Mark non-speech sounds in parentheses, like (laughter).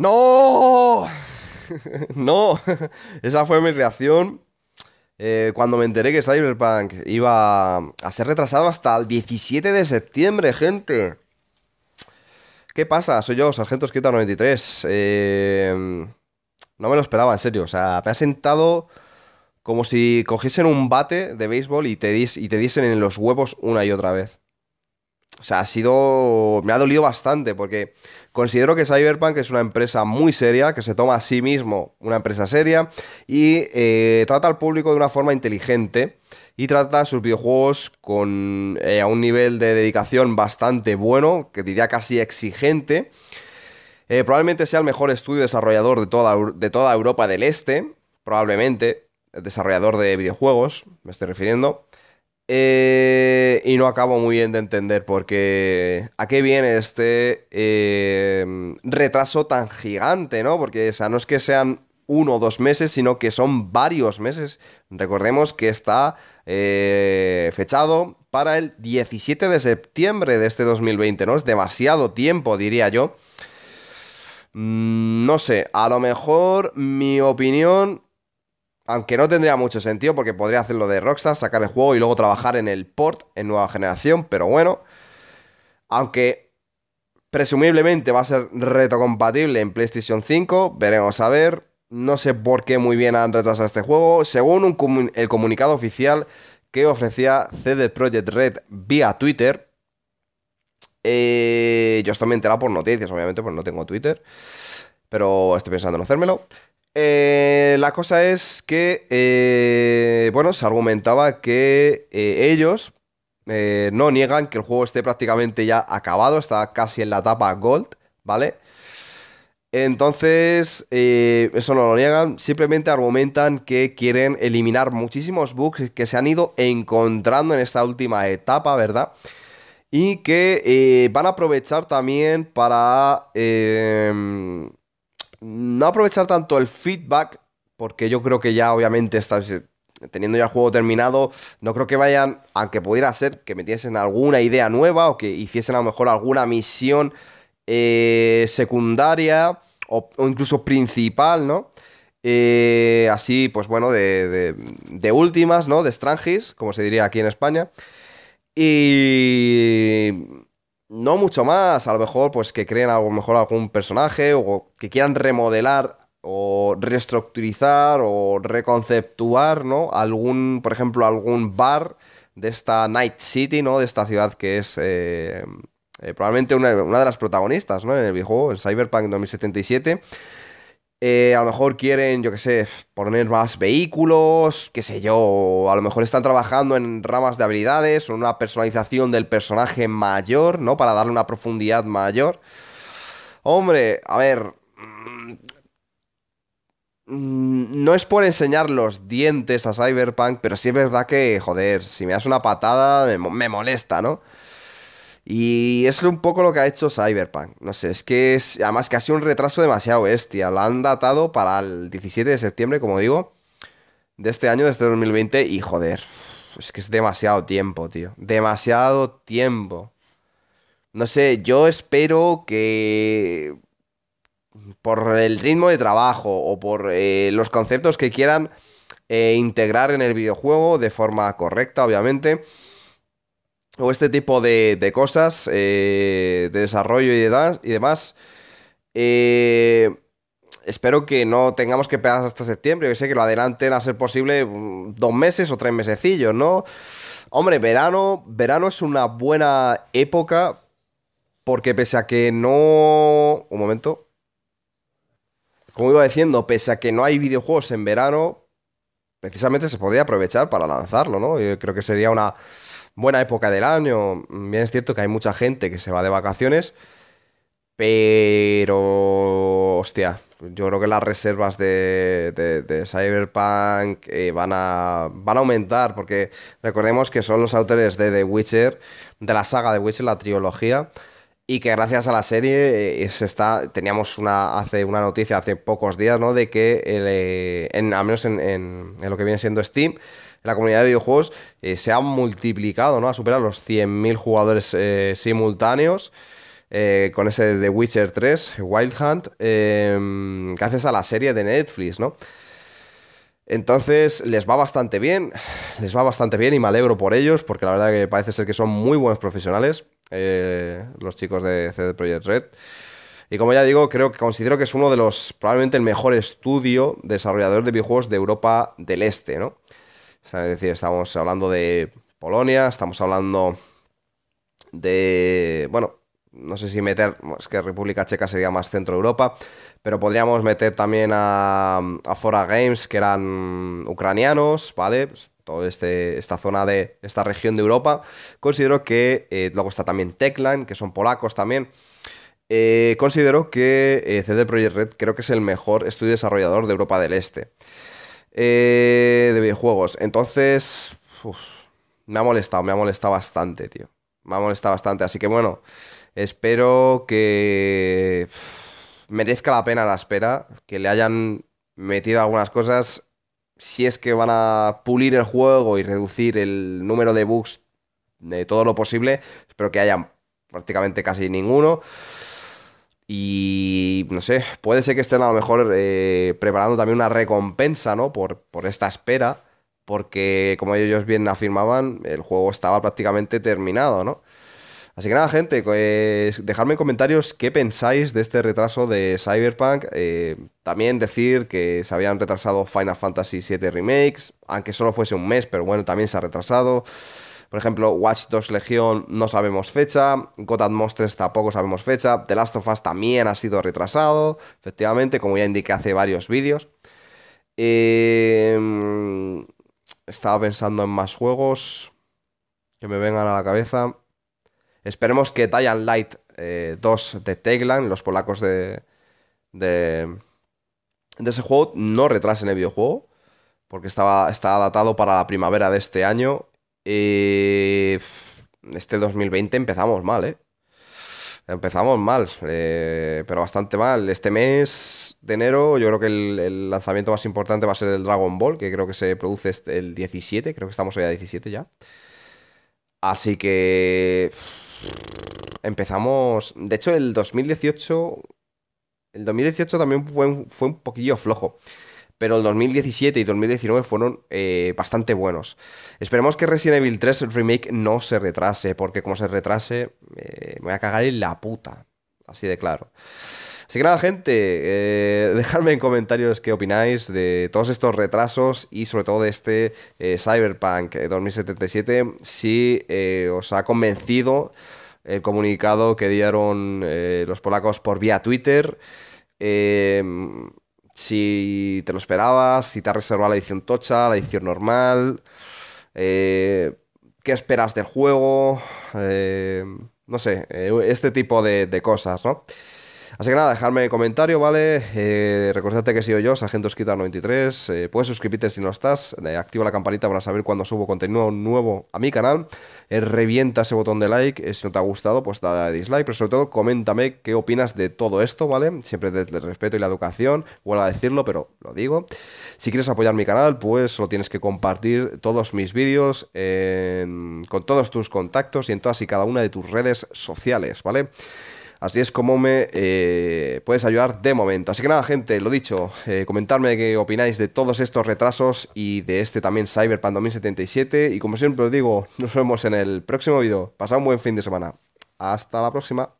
¡No! (laughs) no, (laughs) esa fue mi reacción eh, cuando me enteré que Cyberpunk iba a ser retrasado hasta el 17 de septiembre, gente. ¿Qué pasa? Soy yo, Sargento Esquita 93. Eh, no me lo esperaba, en serio. O sea, me ha sentado como si cogiesen un bate de béisbol y te, y te diesen en los huevos una y otra vez. O sea, ha sido. Me ha dolido bastante porque considero que Cyberpunk es una empresa muy seria, que se toma a sí mismo una empresa seria y eh, trata al público de una forma inteligente y trata sus videojuegos con eh, a un nivel de dedicación bastante bueno, que diría casi exigente. Eh, probablemente sea el mejor estudio desarrollador de toda, de toda Europa del Este, probablemente, desarrollador de videojuegos, me estoy refiriendo. Eh, y no acabo muy bien de entender porque a qué viene este eh, retraso tan gigante, ¿no? Porque, o sea, no es que sean uno o dos meses, sino que son varios meses. Recordemos que está eh, fechado para el 17 de septiembre de este 2020, ¿no? Es demasiado tiempo, diría yo. Mm, no sé, a lo mejor mi opinión aunque no tendría mucho sentido porque podría hacerlo de Rockstar, sacar el juego y luego trabajar en el port en nueva generación, pero bueno, aunque presumiblemente va a ser retrocompatible en PlayStation 5, veremos a ver. No sé por qué muy bien han retrasado este juego. Según el comunicado oficial que ofrecía CD Projekt Red vía Twitter, eh, yo estoy me enterado por noticias, obviamente, pues no tengo Twitter, pero estoy pensando en hacérmelo. Eh, la cosa es que, eh, bueno, se argumentaba que eh, ellos no niegan que el juego esté prácticamente ya acabado, está casi en la etapa Gold, ¿vale? Entonces, eso no lo niegan, simplemente argumentan que quieren eliminar muchísimos bugs que se han ido encontrando en esta última etapa, ¿verdad? Y que van a aprovechar también para no aprovechar tanto el feedback, porque yo creo que ya obviamente teniendo ya el juego terminado, no creo que vayan, aunque pudiera ser, que metiesen alguna idea nueva o que hiciesen a lo mejor alguna misión eh, secundaria o, incluso principal, ¿no? Eh, así, pues bueno, de, de, últimas, ¿no? De strangis, como se diría aquí en España. Y no mucho más, a lo mejor pues que creen a mejor algún personaje o que quieran remodelar o reestructurizar o reconceptuar, ¿no? Algún, por ejemplo, algún bar de esta Night City, ¿no? De esta ciudad que es eh, eh, probablemente una, una, de las protagonistas, ¿no? En el videojuego, en Cyberpunk 2077. Eh, a lo mejor quieren, yo qué sé, poner más vehículos, qué sé yo, a lo mejor están trabajando en ramas de habilidades o una personalización del personaje mayor, ¿no? Para darle una profundidad mayor. Hombre, a ver... Mm, mm, no es por enseñar los dientes a Cyberpunk, pero sí es verdad que, joder, si me das una patada me molesta, ¿no? Y es un poco lo que ha hecho Cyberpunk. No sé, es que es, además que ha sido un retraso demasiado bestia. Lo han datado para el 17 de septiembre, como digo, de este año, de este 2020. Y joder, es que es demasiado tiempo, tío. Demasiado tiempo. No sé, yo espero que por el ritmo de trabajo o por eh, los conceptos que quieran eh, integrar en el videojuego de forma correcta, obviamente o este tipo de, cosas, eh, de desarrollo y, de, y demás. Eh, espero que no tengamos que esperar hasta septiembre. Yo sé que lo adelanten a ser posible mm, dos meses o tres mesecillos, ¿no? Hombre, verano, verano es una buena época porque pese a que no... Un momento. Como iba diciendo, pese a que no hay videojuegos en verano, precisamente se podría aprovechar para lanzarlo, ¿no? Yo creo que sería una buena época del año. Bien es cierto que hay mucha gente que se va de vacaciones, pero... Hostia, yo creo que las reservas de, de, Cyberpunk eh, van, a, van a aumentar, porque recordemos que son los autores de The Witcher, de la saga de Witcher, la trilogía y que gracias a la serie eh, se está, teníamos una, hace una noticia hace pocos días, ¿no? De que, eh, al menos en, lo que viene siendo Steam, la comunidad de videojuegos eh, se ha multiplicado, ¿no? Ha superado los 100.000 jugadores simultáneos. con ese de Witcher 3, Wild Hunt, em, gracias a la serie de Netflix, ¿no? Entonces les va bastante bien, les va bastante bien y me alegro por ellos porque la verdad que parece ser que son muy buenos profesionales eh, los chicos de CD Projekt Red. Y como ya digo, creo que considero que es uno de los, probablemente el mejor estudio desarrollador de videojuegos de Europa del Este, ¿no? es decir, estamos hablando de Polonia, estamos hablando de, bueno, no sé si meter, es que República Checa sería más centro de Europa, pero podríamos meter también a, a Fora Games, que eran mm, ucranianos, ¿vale? Pues, este, esta zona de esta región de Europa. Considero que eh, luego está también Techland, que son polacos también. Eh, considero que eh, CD Projekt Red creo que es el mejor estudio desarrollador de Europa del Este de videojuegos. Entonces, me ha molestado, me ha molestado bastante, tío. Me ha molestado bastante. Así que bueno, espero que merezca la pena la espera, que le hayan metido algunas cosas si es que van a pulir el juego y reducir el número de bugs de todo lo posible, espero que haya prácticamente casi ninguno. Y no sé, puede ser que estén a lo mejor eh, preparando también una recompensa, ¿no? Por, por esta espera, porque como ellos bien afirmaban, el juego estaba prácticamente terminado, ¿no? Así que nada, gente, pues dejadme en comentarios qué pensáis de este retraso de Cyberpunk. Eh, también decir que se habían retrasado Final Fantasy VII Remakes, aunque solo fuese un mes, pero bueno, también se ha retrasado. Por ejemplo, Watch Dogs Legion no sabemos fecha, God of Monsters tampoco sabemos fecha, The Last of Us también ha sido retrasado, efectivamente, como ya indiqué hace varios vídeos. Em, estaba pensando en más juegos que me vengan a la cabeza. Esperemos que Dying Light 2 eh, de Teglan, los polacos de de ese juego no retrasen el videojuego, porque estaba, está datado para la primavera de este año. y... Eh, este 2020 empezamos mal, ¿eh? Empezamos mal, eh, pero bastante mal. Este mes de enero yo creo que el, lanzamiento más importante va a ser el Dragon Ball, que creo que se produce este, el 17, creo que estamos hoy a 17 ya. Así que empezamos. De hecho, el 2018 el 2018 también fue un, fue un poquillo flojo pero el 2017 y 2019 fueron eh, bastante buenos. Esperemos que Resident Evil 3 Remake no se retrase, porque como se retrase, me voy a cagar en la puta. Así de claro. Así que nada, gente, eh, dejadme en comentarios qué opináis de todos estos retrasos y sobre todo de este eh, Cyberpunk 2077, si os ha convencido el comunicado que dieron eh, los polacos por vía Twitter. Em, si te lo esperabas, si te has reservado la edición tocha, la edición normal. Eh, ¿Qué esperas del juego? Eh, no sé, este tipo de, de cosas, ¿no? Así que nada, dejadme comentario, ¿vale? Eh, que he sido yo, Sargento 93. Eh, puedes suscribirte si no estás. Eh, activa la campanita para saber cuando subo contenido nuevo a mi canal. Eh, revienta ese botón de like. si no te ha gustado, pues da dislike. Pero sobre todo, coméntame qué opinas de todo esto, ¿vale? Siempre desde el respeto y la educación. Vuelvo a decirlo, pero lo digo. Si quieres apoyar mi canal, pues lo tienes que compartir todos mis vídeos con todos tus contactos y en todas y cada una de tus redes sociales, ¿vale? Así es como me eh, puedes ayudar de momento. Así que nada, gente, lo dicho, comentadme eh, comentarme qué opináis de todos estos retrasos y de este también Cyberpunk 2077. Y como siempre os digo, (laughs) nos vemos en el próximo vídeo. Pasad un buen fin de semana. Hasta la próxima.